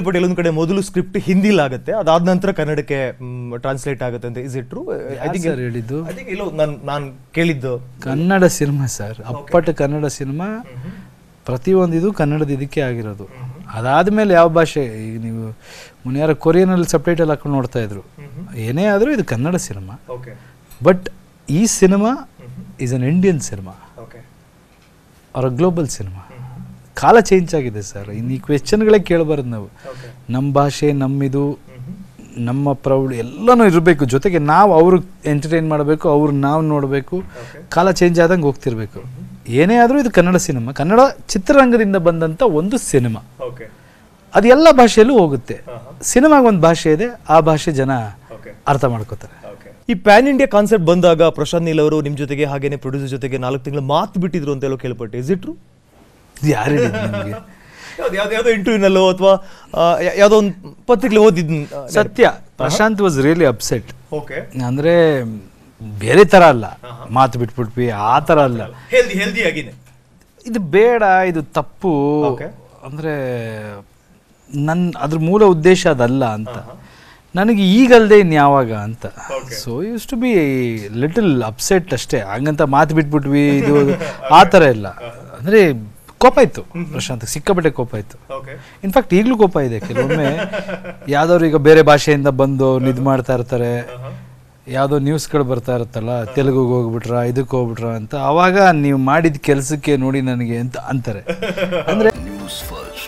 ಒಂದು ಕಡೆ ಮೊದಲು ಸ್ಕ್ರಿಪ್ಟ್ ಹಿಂದಿಲ್ ಆಗುತ್ತೆ ಅದಾದ ನಂತರ ಕನ್ನಡಕ್ಕೆ ಟ್ರಾನ್ಸ್ಲೇಟ್ ಆಗುತ್ತೆ ಅಂತ ಇಸ್ ಇಟ್ ಟ್ರೂ ಸರ್ ಹೇಳಿದ್ದು ಐ ನಾನು ಕೇಳಿದ್ದು ಕನ್ನಡ ಸಿನಿಮಾ ಸರ್ ಅಪ್ಪಟ ಕನ್ನಡ ಸಿನಿಮಾ ಪ್ರತಿಯೊಂದಿದು ಕನ್ನಡದ ಇದಕ್ಕೆ ಆಗಿರೋದು ಮೇಲೆ ಯಾವ ಭಾಷೆ ಈಗ ನೀವು ಮುನಿಯಾರ ಕೊರಿಯನಲ್ಲಿ ಸಪ್ರೇಟಲ್ ಹಾಕೊಂಡು ನೋಡ್ತಾ ಇದ್ರು ಏನೇ ಆದರೂ ಇದು ಕನ್ನಡ ಸಿನಿಮಾ ಬಟ್ ಈ cinema is an Indian cinema or a global cinema ಕಾಲ ಚೇಂಜ್ ಆಗಿದೆ ಸರ್ ಇನ್ನು ಈ ಕ್ವೆಶನ್ಗಳೇ ಕೇಳಬಾರ್ದು ನಾವು ನಮ್ಮ ಭಾಷೆ ನಮ್ಮಿದು ನಮ್ಮ ಪ್ರೌಢ ಎಲ್ಲನೂ ಇರಬೇಕು ಜೊತೆಗೆ ನಾವು ಅವ್ರಿಗೆ ಎಂಟರ್ಟೈನ್ ಮಾಡಬೇಕು ಅವ್ರು ನಾವು ನೋಡಬೇಕು ಕಾಲ ಚೇಂಜ್ ಆದಂಗೆ ಹೋಗ್ತಿರ್ಬೇಕು ಏನೇ ಆದರೂ ಇದು ಕನ್ನಡ ಸಿನಿಮಾ ಕನ್ನಡ ಚಿತ್ರರಂಗದಿಂದ ಬಂದಂಥ ಒಂದು ಸಿನಿಮಾ ಅದು ಎಲ್ಲ ಭಾಷೆಯಲ್ಲೂ ಹೋಗುತ್ತೆ ಸಿನಿಮಾಗೆ ಒಂದು ಭಾಷೆ ಇದೆ ಆ ಭಾಷೆ ಜನ ಅರ್ಥ ಮಾಡ್ಕೋತಾರೆ ಈ ಪ್ಯಾನ್ ಇಂಡಿಯಾ ಕಾನ್ಸೆಪ್ಟ್ ಬಂದಾಗ ಪ್ರಶಾಂತ್ ನೀಲ್ ಅವರು ನಿಮ್ಮ ಜೊತೆಗೆ ಹಾಗೇನೆ ಪ್ರೊಡ್ಯೂಸರ್ ಜೊತೆಗೆ ನಾಲ್ಕು ತಿಂಗಳು ಮಾತು ಬಿಟ್ಟಿದ್ರು ಅಂತ ಹೇಳೋ ಕೇಳ್ಪಟ್ಟೆ ಇಸ್ ಇಟ್ರು ಇದು ಯಾರು ನಿಮಗೆ ಯಾವ್ದು ಯಾವುದೋ ಇಂಟರ್ವ್ಯೂನಲ್ಲೋ ಅಥವಾ ಯಾವುದೋ ಒಂದು ಪತ್ರಿಕೆ ಓದಿದ್ Satya Prashanth was really upset okay ಅಂದರೆ ಬೇರೆ ಥರ ಅಲ್ಲ ಮಾತು ಬಿಟ್ಬಿಟ್ವಿ ಆ ಥರ ಅಲ್ಲ ಹೆಲ್ದಿ ಹೆಲ್ದಿ ಆಗಿದೆ ಇದು ಬೇಡ ಇದು ತಪ್ಪು ಅಂದರೆ ನನ್ನ ಅದ್ರ ಮೂಲ ಉದ್ದೇಶ ಅದಲ್ಲ ಅಂತ ನನಗೆ ಈಗಲ್ದೆ ಇನ್ಯಾವಾಗ ಅಂತ so used to be little upset ಅಷ್ಟೇ ಹಂಗಂತ ಮಾತು ಬಿಟ್ಬಿಟ್ವಿ ಇದು ಆ ಥರ ಇಲ್ಲ ಅಂದರೆ ಕೋಪ ಇತ್ತು ಪ್ರಶಾಂತ್ ಸಿಕ್ಕಾಪಟ್ಟೆ ಕೋಪ ಇತ್ತು ಇನ್ಫ್ಯಾಕ್ಟ್ ಈಗಲೂ ಕೋಪ ಇದೆ ಕೆಲವೊಮ್ಮೆ ಯಾವ್ದವ್ರು ಈಗ ಬೇರೆ ಭಾಷೆಯಿಂದ ಬಂದು ನಿದ್ uh-huh. ಮಾಡ್ತಾ ಇರ್ತಾರೆ uh-huh. ಯಾವುದೋ ನ್ಯೂಸ್ಗಳು ಬರ್ತಾ ಇರುತ್ತಲ್ಲ ತೆಲುಗುಗೆ ಹೋಗ್ಬಿಟ್ರ ಇದಕ್ಕೆ ಹೋಗ್ಬಿಟ್ರ ಅಂತ ಅವಾಗ ನೀವು ಮಾಡಿದ ಕೆಲಸಕ್ಕೆ ನೋಡಿ ನನಗೆ ಅಂತ ಅಂತಾರೆ ಅಂದರೆ ನ್ಯೂಸ್ ಫಸ್ಟ್